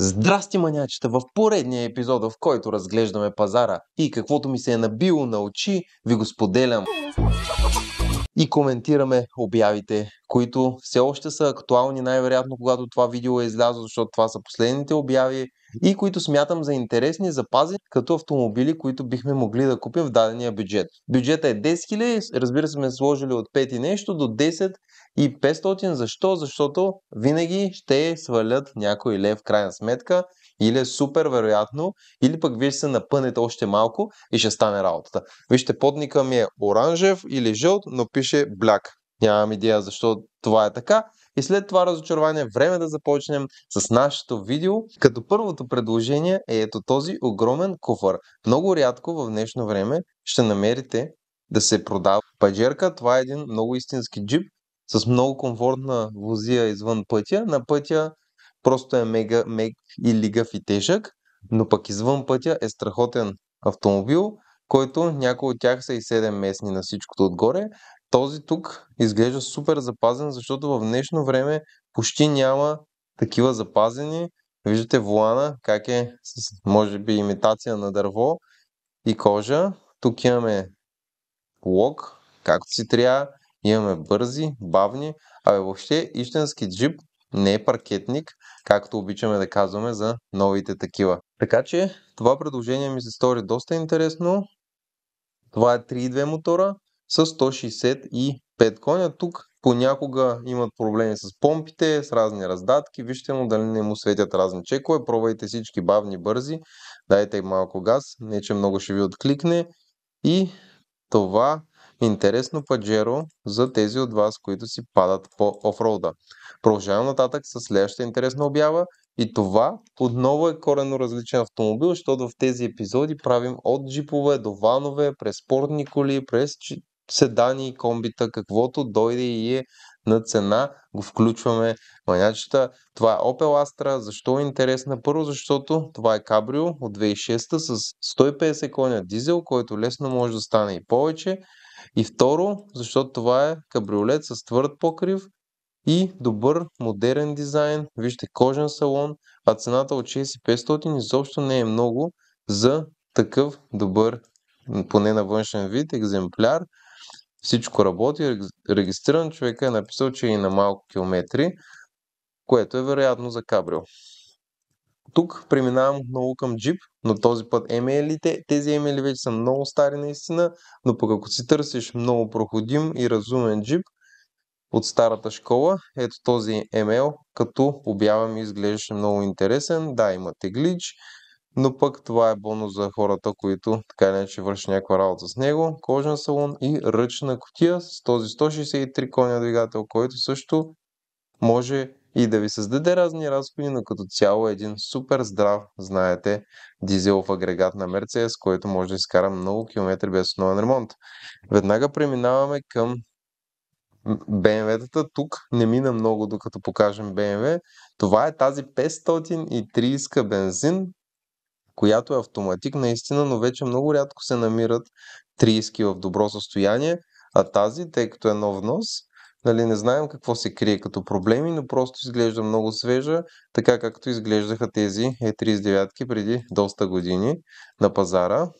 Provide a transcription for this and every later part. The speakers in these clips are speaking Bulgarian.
Здрасти, манячета! В поредния епизод, в който разглеждаме пазара и каквото ми се е набило на очи, ви го споделям и коментираме обявите, които все още са актуални най-вероятно, когато това видео е излязло, защото това са последните обяви и които смятам за интересни запази като автомобили, които бихме могли да купим в дадения бюджет. Бюджета е 10 000, разбира се сме сложили от 5 и нещо до 10 и 500. Защо? Защото винаги ще свалят някой лев в крайна сметка или е супер вероятно, или пък вие ще се напънете още малко и ще стане работата. Вижте, подника ми е оранжев или жълт, но пише бляк. Нямам идея защо това е така. И след това разочарование, време да започнем с нашето видео, като първото предложение е ето този огромен куфър. Много рядко в днешно време ще намерите да се продава паджерка. Това е един много истински джип, с много комфортна возия извън пътя. На пътя просто е мега, мег и лигав и тежък, но пък извън пътя е страхотен автомобил, който някои от тях са и 7 местни на всичкото отгоре. Този тук изглежда супер запазен, защото в днешно време почти няма такива запазени. Виждате волана, как е с, може би, имитация на дърво и кожа. Тук имаме лок, както си трябва. Имаме бързи, бавни, а бе, въобще истински джип не е паркетник, както обичаме да казваме за новите такива. Така че това предложение ми се стори доста интересно. Това е 3.2 мотора с 165 коня. Тук понякога имат проблеми с помпите, с разни раздатки. Вижте му дали не му светят разни чекове. Пробайте всички бавни, бързи. Дайте малко газ, не че много ще ви откликне. И това Интересно паджеро за тези от вас, които си падат по офроуда. Продължавам нататък с следващата интересна обява и това отново е коренно различен автомобил, защото в тези епизоди правим от джипове до ванове, през спортни коли, през седани и комбита, каквото дойде и е на цена, го включваме манячета. Това е Opel Astra. Защо е интересна? Първо, защото това е кабрио от 2006 с 150 коня дизел, който лесно може да стане и повече. И второ, защото това е кабриолет с твърд покрив и добър, модерен дизайн, вижте кожен салон, а цената от 6500 изобщо не е много за такъв добър, поне на външен вид, екземпляр. Всичко работи, регистриран човека е написал, че е и на малко километри, което е вероятно за кабрио. Тук преминавам отново към джип, но този път емейлите. Тези емейли вече са много стари наистина, но пък ако си търсиш много проходим и разумен джип от старата школа, ето този емейл, като обява ми изглеждаше много интересен. Да, има теглич, но пък това е бонус за хората, които така или иначе върши някаква работа с него. Кожен салон и ръчна котия с този 163 коня двигател, който също може и да ви създаде разни разходи, но като цяло е един супер здрав, знаете, дизелов агрегат на Мерцес, който може да изкара много километри без основен ремонт. Веднага преминаваме към BMW-тата. Тук не мина много, докато покажем BMW. Това е тази 530 бензин, която е автоматик наистина, но вече много рядко се намират 30 в добро състояние, а тази, тъй като е нов внос, Нали, не знаем какво се крие като проблеми, но просто изглежда много свежа, така както изглеждаха тези E39 е преди доста години на пазара.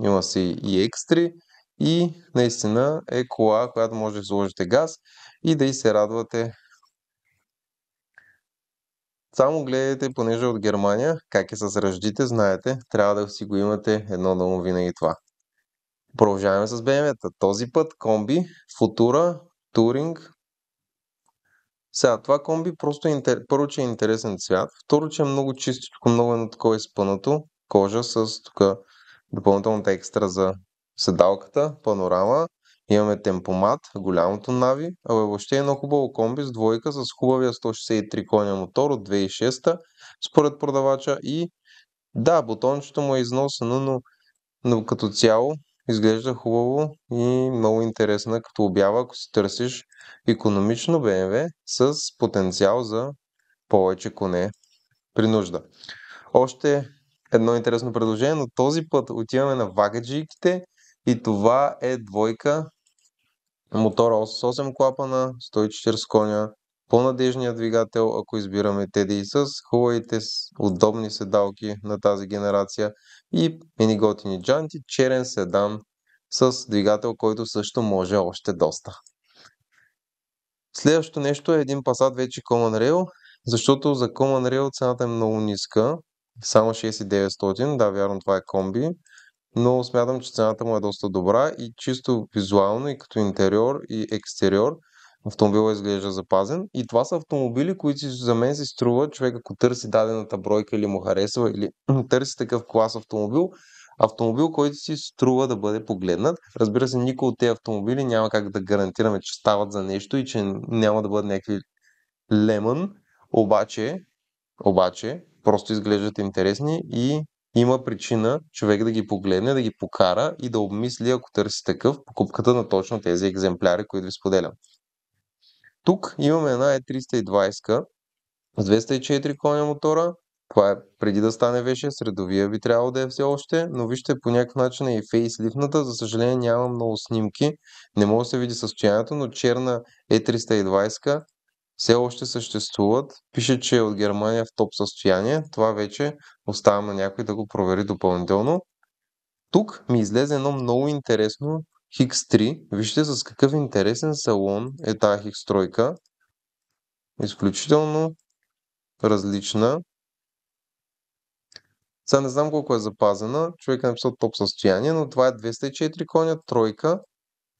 Има си и X3 и наистина е кола, която може да сложите газ и да и се радвате. Само гледайте, понеже от Германия, как е с ръждите, знаете, трябва да си го имате едно ново винаги това. Продължаваме с bmw -та. Този път комби, футура, Туринг. Сега, това комби просто е интер... първо, че е интересен цвят, второ, че е много чистичко, много е на такова изпънато, кожа с тук допълнителната екстра за седалката, панорама, имаме темпомат, голямото нави, а въобще е едно хубаво комби с двойка с хубавия 163 коня мотор от 2006 според продавача и да, бутончето му е износено, но, но като цяло Изглежда хубаво и много интересна като обява, ако си търсиш економично BMW с потенциал за повече коне при нужда. Още едно интересно предложение, но този път отиваме на вагаджиките и това е двойка мотора 8 клапана, 140 коня, по-надежния двигател, ако избираме TDI с хубавите удобни седалки на тази генерация и миниготини джанти, черен седан с двигател, който също може още доста. Следващото нещо е един пасат вече Common Rail, защото за Common Rail цената е много ниска, само 6900, да, вярно това е комби, но смятам, че цената му е доста добра и чисто визуално и като интериор и екстериор – Автомобилът изглежда запазен. И това са автомобили, които за мен се струва човек, ако търси дадената бройка или му харесва, или търси такъв клас автомобил, автомобил, който си струва да бъде погледнат. Разбира се, никой от тези автомобили няма как да гарантираме, че стават за нещо и че няма да бъдат някакви лемън, обаче, обаче, просто изглеждат интересни и има причина човек да ги погледне, да ги покара и да обмисли, ако търси такъв, покупката на точно тези екземпляри, които ви споделям. Тук имаме една E320 е с 204 коня мотора. Това е преди да стане V6, средовия би трябвало да е все още, но вижте по някакъв начин е и фейслифната. За съжаление няма много снимки, не може да се види състоянието, но черна E320 е все още съществуват. Пише, че е от Германия в топ състояние. Това вече оставам на някой да го провери допълнително. Тук ми излезе едно много интересно Х3, вижте с какъв интересен салон е тази Х3. Изключително различна. Сега не знам колко е запазена. Човек е написал топ състояние, но това е 204 коня, тройка,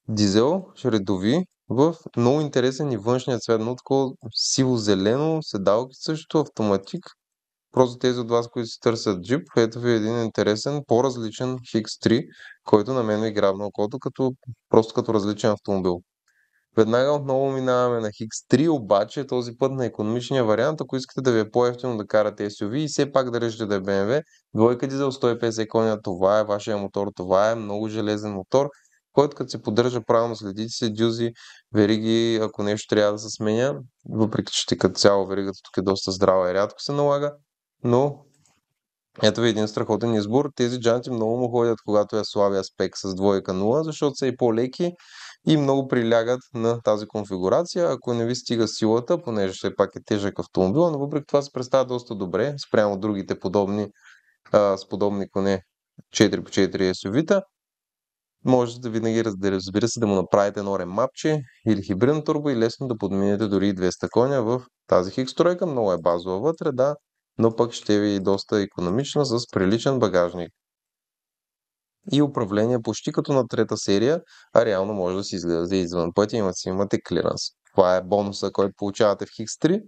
дизел, шредови, в много интересен и външния цвет, но такова сиво-зелено, седалки също, автоматик. Просто тези от вас, които си търсят джип, ето ви е един интересен, по-различен X3, който на мен ми грабна окото, като, просто като различен автомобил. Веднага отново минаваме на X3, обаче този път на економичния вариант, ако искате да ви е по-ефтино да карате SUV и все пак да режете да е BMW, двойка дизел 150 коня, това е вашия мотор, това е много железен мотор, който като се поддържа правилно следите се дюзи, вериги, ако нещо трябва да се сменя, въпреки че като цяло веригата тук е доста здрава и рядко се налага, но ето ви един страхотен избор. Тези джанти много му ходят, когато е слабия спек с двойка 0, защото са и по-леки и много прилягат на тази конфигурация. Ако не ви стига силата, понеже все пак е тежък автомобил, но въпреки това се представя доста добре спрямо другите подобни а, с подобни коне 4x4 SUV-та. Можете да винаги, разбира се, да му направите едно ремапче или хибридна турбо и лесно да подминете дори 200 коня в тази хикс тройка. Много е базова вътре, да, но пък ще ви е доста економична с приличен багажник и управление почти като на трета серия, а реално може да си излезе извън пътя, имате, си имате клиранс. Това е бонуса, който получавате в X3.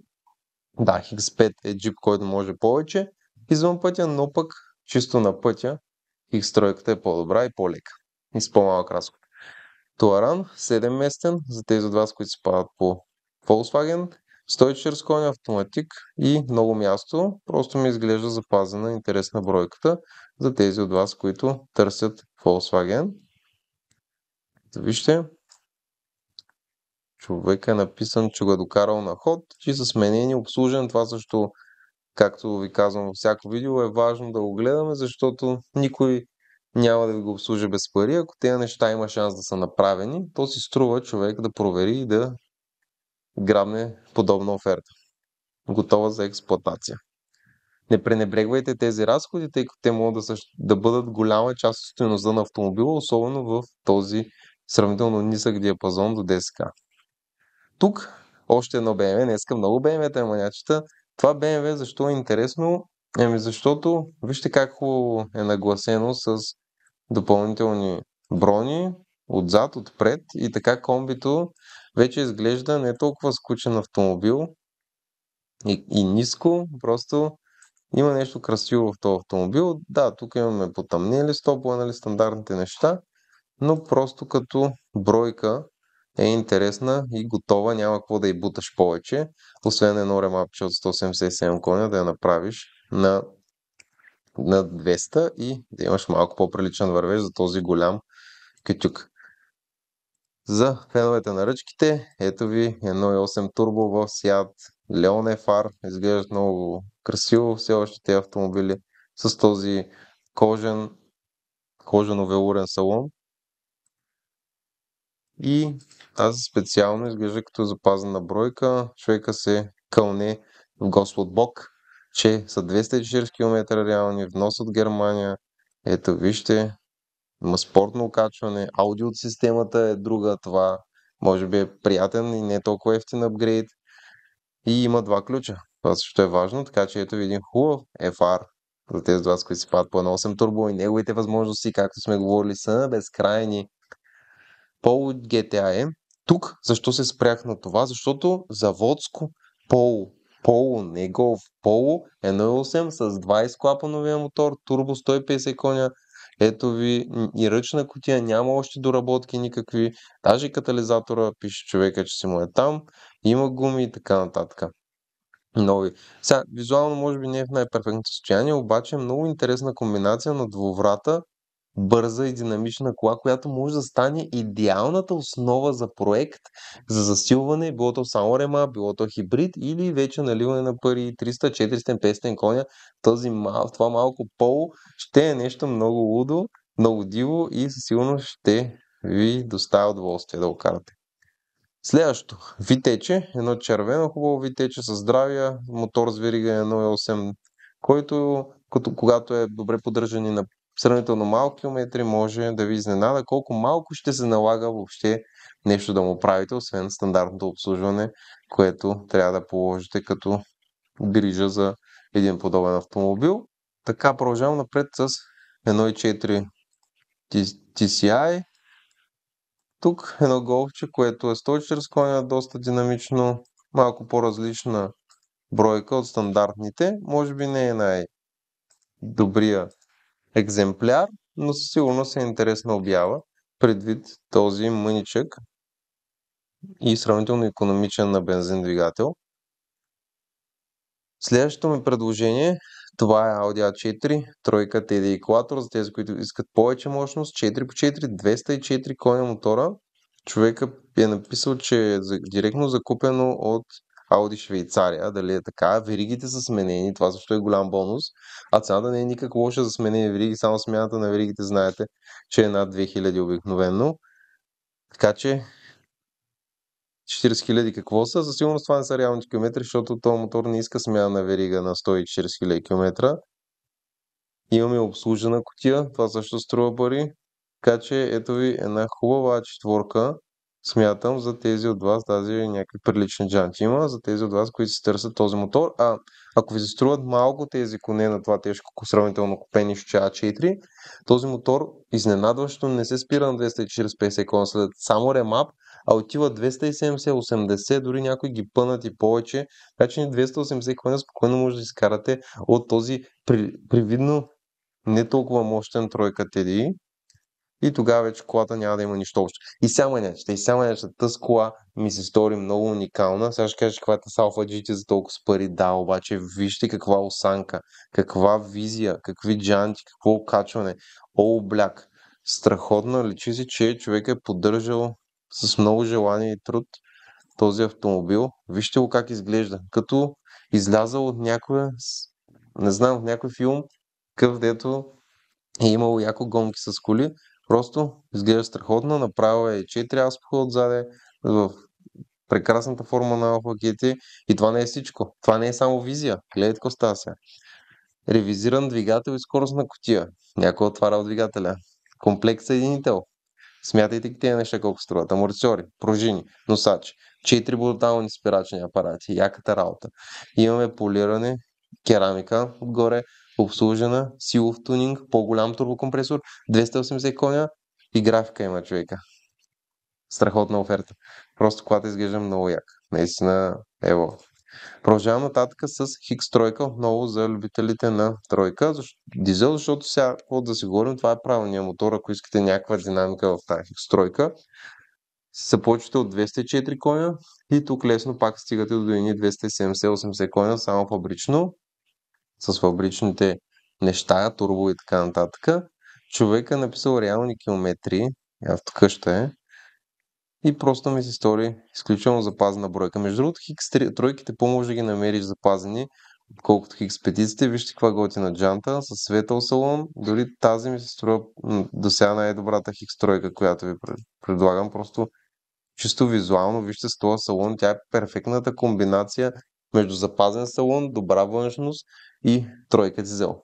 Да, X5 е джип, който може повече извън пътя, но пък чисто на пътя X3 е по-добра и по-лека и с по-малък разход. Туаран, 7 местен, за тези от вас, които си падат по Volkswagen 140 коня автоматик и много място. Просто ми изглежда запазена интересна бройката за тези от вас, които търсят Volkswagen. Да вижте, човека е написан, че го е докарал на ход, че са сменени, обслужен. Това също, както ви казвам във всяко видео, е важно да го гледаме, защото никой няма да ви го обслужи без пари. Ако тези неща има шанс да са направени, то си струва човек да провери и да грабне подобна оферта, готова за експлоатация. Не пренебрегвайте тези разходи, тъй като те могат да, същ... да бъдат голяма част от стоеността на автомобила, особено в този сравнително нисък диапазон до 10к. Тук още едно BMW, искам много BMW-та манячета. Това BMW защо е интересно? Еми защото, вижте как хубаво е нагласено с допълнителни брони, отзад, отпред и така комбито вече изглежда не толкова скучен автомобил и, и ниско, просто има нещо красиво в този автомобил. Да, тук имаме потъмнели стопла, нали, стандартните неща, но просто като бройка е интересна и готова, няма какво да й буташ повече, освен едно ремапче от 177 коня да я направиш на, на 200 и да имаш малко по-приличен вървеж за този голям кютюк. За феновете на ръчките, ето ви 1.8 турбо в Seat Leon FR. Изглеждат много красиво все още тези автомобили с този кожен, кожено-велурен салон. И тази специално изглежда като запазена бройка. Човека се кълне в Господ Бог, че са 240 км реални, внос от Германия. Ето вижте, има спортно окачване, аудио от системата е друга, това може би е приятен и не е толкова ефтин апгрейд. И има два ключа. Това също е важно, така че ето ви един хубав FR за тези два с които си падат по 1.8 турбо и неговите възможности, както сме говорили, са безкрайни. Пол GTA е. Тук защо се спрях на това? Защото заводско Пол, Пол, негов Пол 1.8 с 20 клапановия мотор, турбо 150 коня, ето ви и ръчна котия, няма още доработки никакви, даже и катализатора пише човека, че си му е там, има гуми и така нататък. Нови. Сега, визуално може би не е в най-перфектното състояние, обаче е много интересна комбинация на двуврата бърза и динамична кола, която може да стане идеалната основа за проект, за засилване, било то само рема, било то хибрид или вече наливане на пари 300, 400, 500 коня, този мал, това малко пол ще е нещо много лудо, много диво и със сигурност ще ви доставя удоволствие да го карате. Следващо, Витече, едно червено хубаво Витече с здравия мотор с верига 1.8, който като, когато е добре поддържан и на сравнително малки километри може да ви изненада колко малко ще се налага въобще нещо да му правите, освен стандартното обслужване, което трябва да положите като грижа за един подобен автомобил. Така продължавам напред с 1.4 TCI. Тук едно голфче, което е 140 коня, доста динамично, малко по-различна бройка от стандартните. Може би не е най-добрия екземпляр, но със сигурност е интересна обява предвид този мъничък и сравнително економичен на бензин двигател. Следващото ми предложение, това е Audi A4, тройка TDI Quattro, за тези, които искат повече мощност, 4x4, 204 коня мотора. Човека е написал, че е директно закупено от Ауди Швейцария, дали е така. Веригите са сменени, това също е голям бонус, а цената не е никак лоша за сменени вериги, само смяната на веригите знаете, че е над 2000 обикновено. Така че 40 000 какво са? За сигурност това не са реалните километри, защото този мотор не иска смяна на верига на 140 000 км. Имаме обслужена котия, това също струва пари. Така че ето ви една хубава четворка Смятам за тези от вас, тази някакви прилични джанти има, за тези от вас, които си търсят този мотор. А ако ви се струват малко тези коне на това тежко сравнително купени ще 4 този мотор изненадващо не се спира на 240-50 км след само ремап, а отива 270-80, дори някои ги пънат и повече. Така че 280 км спокойно може да изкарате от този при, привидно не толкова мощен тройка TDI. И тогава вече колата няма да има нищо общо. И само нещо. и само нещо. Тъс кола ми се стори много уникална. Сега ще кажа каква е тази Alpha GT за толкова с пари. Да, обаче вижте каква осанка, каква визия, какви джанти, какво качване. О, бляк. Страхотно личи си, че човек е поддържал с много желание и труд този автомобил. Вижте го как изглежда. Като излязал от някоя, не знам, от някой филм, къв дето е имало яко гонки с коли, Просто изглежда страхотно, направила е 4 аспоха отзаде, в прекрасната форма на Алфа GT и това не е всичко. Това не е само визия. Гледайте какво става сега. Ревизиран двигател и скоростна котия. Някой отваря от двигателя. Комплект съединител. Смятайте тези неща колко струват. Амортисьори, пружини, носачи, 4 брутални спирачни апарати, яката работа. Имаме полиране, керамика отгоре, обслужена, силов тунинг, по-голям турбокомпресор, 280 коня и графика има човека. Страхотна оферта. Просто колата изглежда много як. Наистина, ево. Продължавам нататък с Хикс тройка, отново за любителите на тройка, дизел, защото сега, от да си говорим, това е правилният мотор, ако искате някаква динамика в тази Хикс тройка. Започвате от 204 коня и тук лесно пак стигате до едни 270-80 коня, само фабрично с фабричните неща, турбо и така нататък. Човека е написал реални километри, аз тук ще е, и просто ми се стори изключително запазена бройка. Между другото, хикс тройките по-може да ги намериш запазени, отколкото хикс петиците. Вижте каква готина джанта с светъл салон. Дори тази ми се струва до сега най-добрата хикс тройка, която ви предлагам. Просто чисто визуално, вижте с този салон, тя е перфектната комбинация между запазен салон, добра външност и тройка си взел.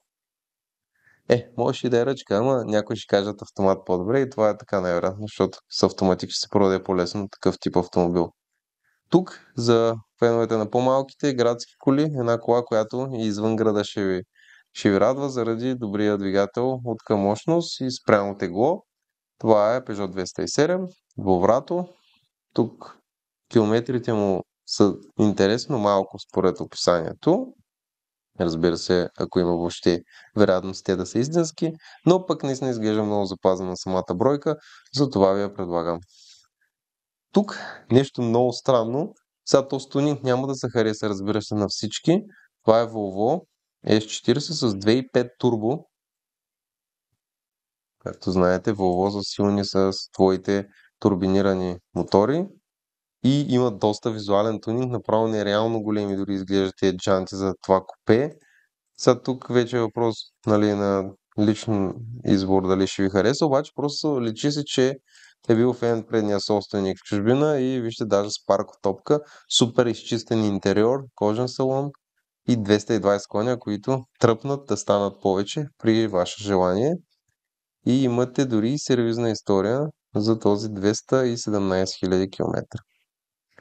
Е, можеш и да е ръчка, ама някой ще кажат автомат по-добре и това е така най-вероятно, защото с автоматик ще се продаде по-лесно такъв тип автомобил. Тук за феновете на по-малките градски коли, една кола, която извън града ще ви, ще ви радва заради добрия двигател от към мощност и спрямо тегло. Това е Peugeot 207, двоврато. Тук километрите му са интересно малко според описанието. Разбира се, ако има въобще вероятност те да са истински, но пък се изглежда много запазена самата бройка, затова ви я предлагам. Тук нещо много странно. Сега то стунинг няма да се хареса, разбира се, на всички. Това е Volvo S40 с 2.5 турбо. Както знаете, Volvo силни с твоите турбинирани мотори и има доста визуален тунинг, направо нереално големи дори изглеждат тези джанти за това купе. Сега тук вече е въпрос нали, на личен избор дали ще ви хареса, обаче просто личи се, че е бил фен предния собственик в чужбина и вижте даже с топка, супер изчистен интериор, кожен салон и 220 коня, които тръпнат да станат повече при ваше желание. И имате дори сервизна история за този 217 000 км.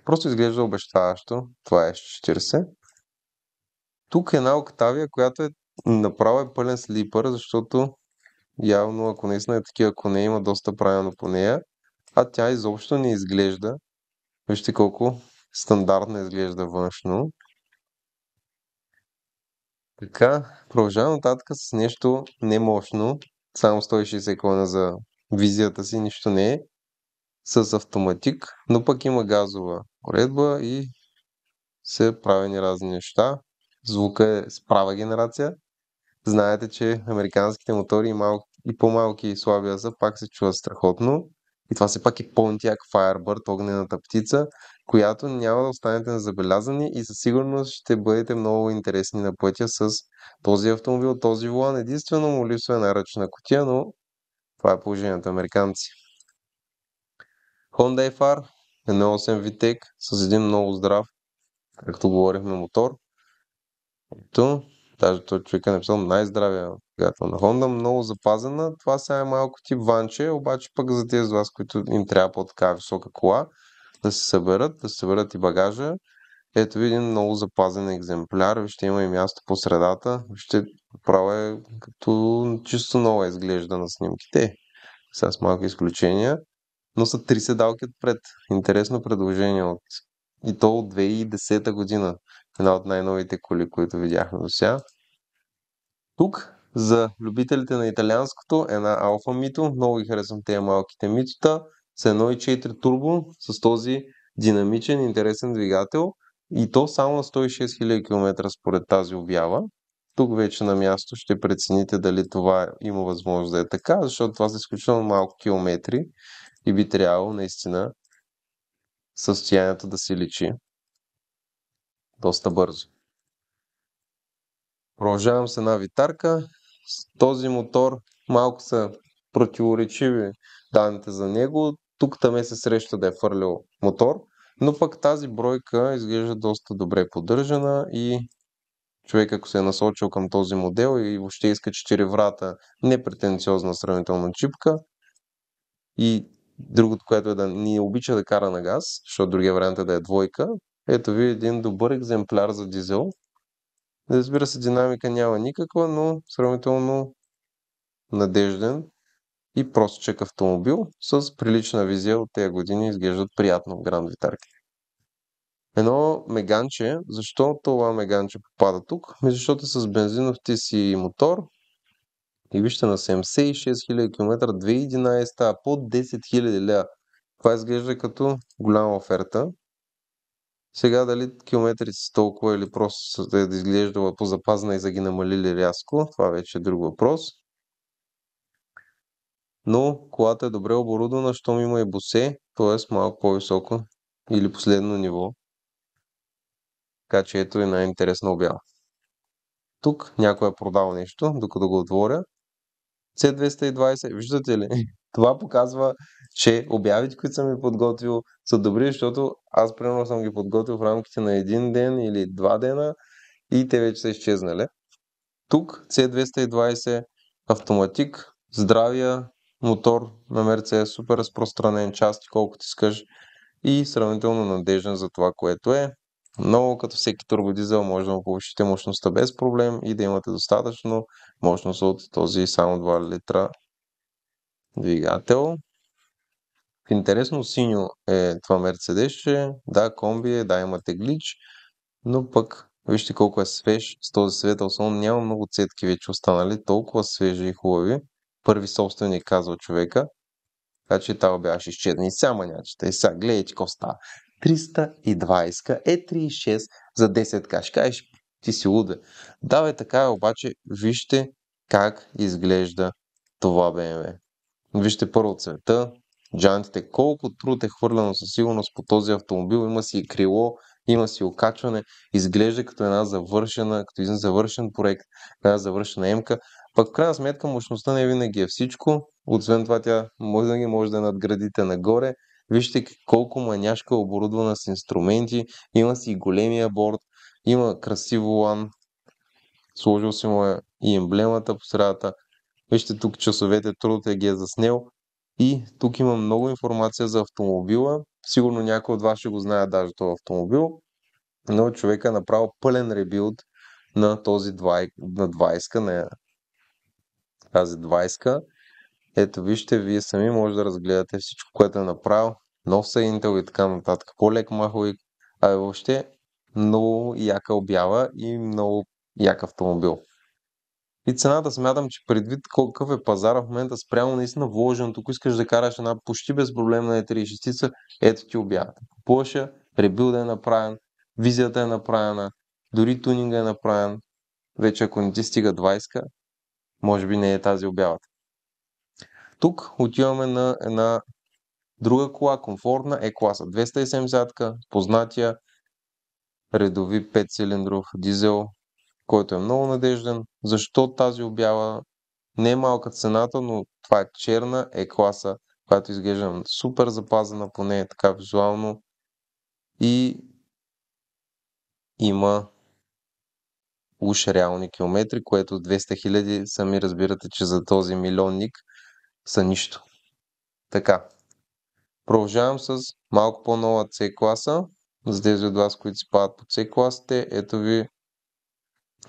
Просто изглежда обещаващо. Това е 40. Тук е една октавия, която е направо е пълен слипър, защото явно, ако наистина е такива коне, има доста правилно по нея, а тя изобщо не изглежда. Вижте колко стандартно изглежда външно. Така, продължавам нататък с нещо немощно. Само 160 кона за визията си, нищо не е с автоматик, но пък има газова уредба и се правени разни неща. Звука е с права генерация. Знаете, че американските мотори и, мал... и по-малки и слабия за пак се чуват страхотно. И това все пак е Pontiac Firebird, огнената птица, която няма да останете незабелязани и със сигурност ще бъдете много интересни на пътя с този автомобил, този волан. Единствено му липсва една ръчна котия, но това е положението американци. Honda FR 1.8 VTEC с един много здрав, както говорихме, мотор. Ето, даже той човек е написал най-здравия двигател на Honda, много запазена. Това сега е малко тип ванче, обаче пък за тези от вас, които им трябва по-така висока кола, да се съберат, да се съберат и багажа. Ето ви един много запазен екземпляр. Вижте, има и място по средата. Вижте, право е като чисто нова е изглежда на снимките. Сега с малки изключения но са три седалки отпред. Интересно предложение от и то от 2010 година. Една от най-новите коли, които видяхме до сега. Тук за любителите на италианското една Алфа Мито. Много ги харесвам тези малките митота. С 1.4 турбо, с този динамичен, интересен двигател. И то само на 106 000 км според тази обява. Тук вече на място ще прецените дали това има възможност да е така, защото това са изключително малко километри и би трябвало наистина състоянието да се лечи: доста бързо. Продължавам с една витарка. С този мотор малко са противоречиви данните за него. Тук таме се среща да е фърлил мотор, но пък тази бройка изглежда доста добре поддържана и човек ако се е насочил към този модел и въобще иска 4 врата непретенциозна сравнителна чипка и Другото, което е да ни обича да кара на газ, защото другия вариант е да е двойка. Ето ви един добър екземпляр за дизел. Разбира се, динамика няма никаква, но сравнително надежден и простичък автомобил с прилична визия от тези години изглеждат приятно в Гранд Витарки. Едно меганче, защо това меганче попада тук? Ами защото с бензинов ти си мотор, и вижте на 76 000 км 2011 по 10 000 ля. Това изглежда като голяма оферта. Сега дали километрите са толкова или просто е, да изглеждала по-запазна и за ги намалили рязко, това вече е друг въпрос. Но колата е добре оборудвана, щом има и босе, т.е. малко по-високо или последно ниво. Така че ето е най-интересна обява. Тук някой е продал нещо, докато го отворя. C220. Виждате ли? Това показва, че обявите, които съм ви подготвил, са добри, защото аз примерно съм ги подготвил в рамките на един ден или два дена и те вече са изчезнали. Тук C220 автоматик, здравия мотор на Мерцес, супер разпространен, части колкото искаш и сравнително надежден за това, което е но като всеки турбодизел може да му повишите мощността без проблем и да имате достатъчно мощност от този само 2 литра двигател. Интересно синьо е това Mercedes. да, комби е, да, имате глич, но пък вижте колко е свеж с този светъл слон, няма много цетки вече останали, толкова свежи и хубави. Първи собственик казва човека, така че това беше изчезна и сега манячета, и сега гледайте какво става. 320 е 36 за 10 каш. кажеш, ти си луда. Да, бе, така е, обаче вижте как изглежда това BMW. Вижте първо цвета, джантите, колко труд е хвърлено със сигурност по този автомобил. Има си и крило, има си окачване, изглежда като една завършена, като един завършен проект, една завършена емка. Пък в крайна сметка мощността не винаги е всичко. Освен това тя може да ги може да надградите нагоре. Вижте колко маняшка е оборудвана с инструменти. Има си и големия борт, има красиво лан. Сложил си му е и емблемата по средата. Вижте тук часовете, трудът я е ги е заснел. И тук има много информация за автомобила. Сигурно някой от вас ще го знае даже този автомобил. Но човека е направил пълен ребилд на този 20, на 20 на тази 20 ето вижте, вие сами може да разгледате всичко, което е направил, нов са Intel и така нататък. По-лек маховик. А е въобще много яка обява и много як автомобил. И цената смятам, че предвид какъв е пазара в момента спрямо наистина вложеното, ако искаш да караш една почти без проблем на E36, ето ти обявата. Купуваш я, ребилда е направен, визията е направена, дори тунинга е направен. Вече ако не ти стига 20, може би не е тази обявата. Тук отиваме на една друга кола, комфортна е класа 270-ка, познатия редови 5-цилиндров дизел, който е много надежден. Защо тази обява? Не е малка цената, но това е черна е класа, която изглежда супер запазена, поне е така визуално. И има уж реални километри, което 200 000 сами разбирате, че за този милионник – са нищо. Така. Продължавам с малко по-нова C класа. За тези от вас, които си падат по C класите, ето ви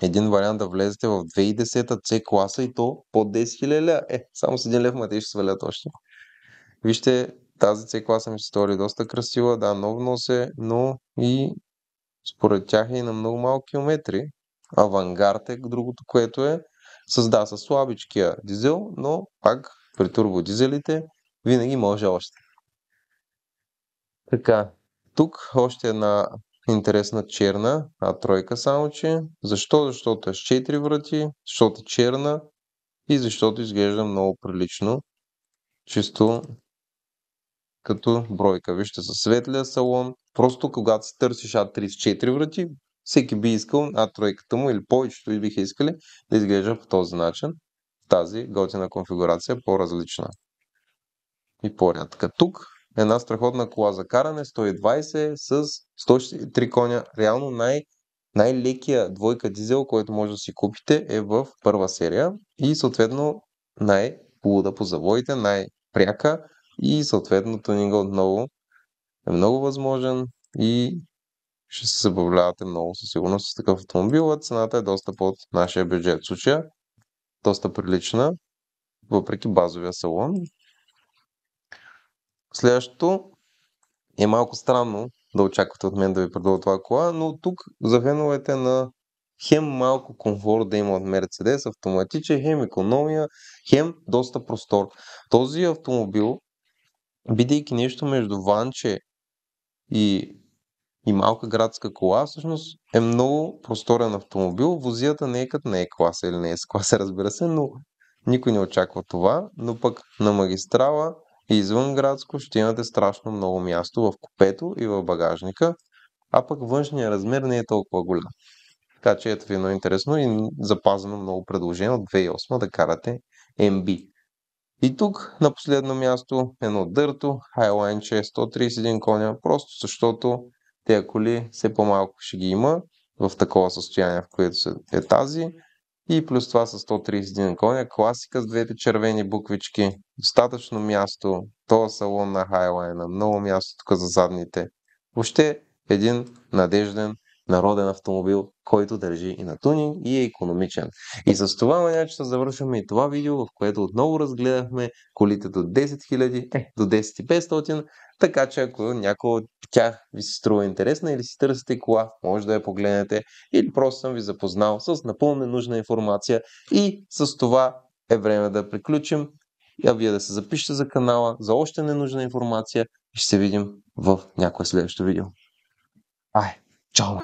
един вариант да влезете в 2010 C класа и то по 10 000 Е, само с един лев мате ще свалят още. Вижте, тази C класа ми се стори доста красива, да, много носе, но и според тях е и на много малки километри. Авангард е другото, което е. С, да, с слабичкия дизел, но пак при турбодизелите винаги може още. Така, тук още една интересна черна, а тройка само, че защо? Защото е с 4 врати, защото е черна и защото изглежда много прилично, чисто като бройка. Вижте, със светлия салон, просто когато се търсиш А3 с 4 врати, всеки би искал А тройката му или повечето и биха искали да изглежда по този начин тази готина конфигурация, по-различна и по-рядка. Тук една страхотна кола за каране, 120 с 103 коня. Реално най- най-лекия двойка дизел, който може да си купите е в първа серия и съответно най-луда по завоите, най-пряка и съответно тунинга отново е много възможен и ще се забавлявате много със сигурност с такъв автомобил, а цената е доста под нашия бюджет. В случая доста прилична, въпреки базовия салон. Следващото е малко странно да очаквате от мен да ви предлагам това кола, но тук за феновете на хем малко комфорт да има от Mercedes, автоматичен, хем економия, хем доста простор. Този автомобил, бидейки нещо между ванче и и малка градска кола, всъщност е много просторен автомобил. Возията не е като не е класа или не е с класа, разбира се, но никой не очаква това. Но пък на магистрала и извън градско ще имате страшно много място в купето и в багажника, а пък външния размер не е толкова голям. Така че ето ви едно интересно и запазено много предложение от 2008 да карате MB. И тук на последно място едно дърто Highline 631 коня, просто защото те коли все по-малко ще ги има в такова състояние, в което е тази. И плюс това с 131 коня, класика с двете червени буквички, достатъчно място, тоя салон на Хайлайна, е много място тук за задните. Въобще един надежден народен автомобил, който държи и на тунинг и е економичен. И с това мая, ще завършваме и това видео, в което отново разгледахме колите до 10 000, е, до 10 500, така че ако някой от тях ви се струва интересна или си търсите кола, може да я погледнете или просто съм ви запознал с напълно нужна информация и с това е време да приключим. Я вие да се запишете за канала за още ненужна информация и ще се видим в някое следващо видео. Ай! Tchau.